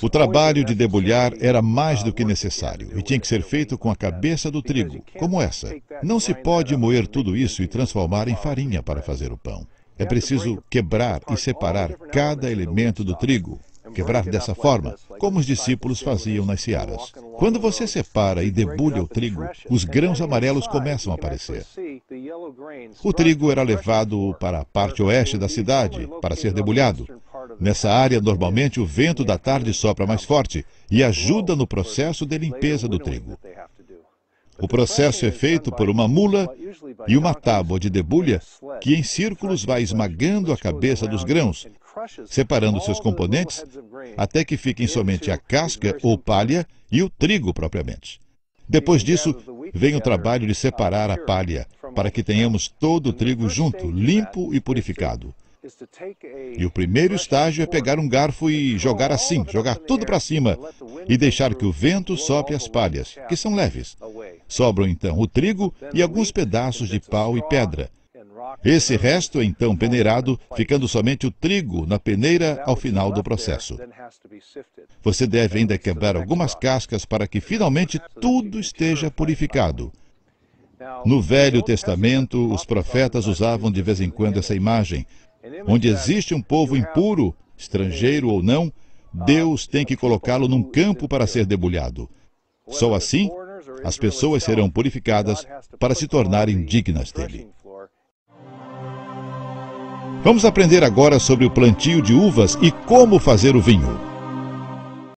O trabalho de debulhar era mais do que ah, necessário e tinha que ser feito com a cabeça do trigo, como essa. Não se pode moer tudo isso e transformar em farinha para fazer o pão. É preciso quebrar e separar cada elemento do trigo. Quebrar dessa forma, como os discípulos faziam nas searas. Quando você separa e debulha o trigo, os grãos amarelos começam a aparecer. O trigo era levado para a parte oeste da cidade para ser debulhado, Nessa área, normalmente, o vento da tarde sopra mais forte e ajuda no processo de limpeza do trigo. O processo é feito por uma mula e uma tábua de debulha que, em círculos, vai esmagando a cabeça dos grãos, separando seus componentes até que fiquem somente a casca ou palha e o trigo propriamente. Depois disso, vem o trabalho de separar a palha, para que tenhamos todo o trigo junto, limpo e purificado. E o primeiro estágio é pegar um garfo e jogar assim, jogar tudo para cima, e deixar que o vento sopre as palhas, que são leves. Sobram então o trigo e alguns pedaços de pau e pedra. Esse resto é então peneirado, ficando somente o trigo na peneira ao final do processo. Você deve ainda quebrar algumas cascas para que finalmente tudo esteja purificado. No Velho Testamento, os profetas usavam de vez em quando essa imagem, é onde existe um povo impuro, é estrangeiro ou não, ah, Deus tem que colocá-lo num campo para ser debulhado. Só assim, as pessoas serão purificadas para se tornarem dignas dele. Vamos aprender agora sobre o plantio de uvas e como fazer o vinho.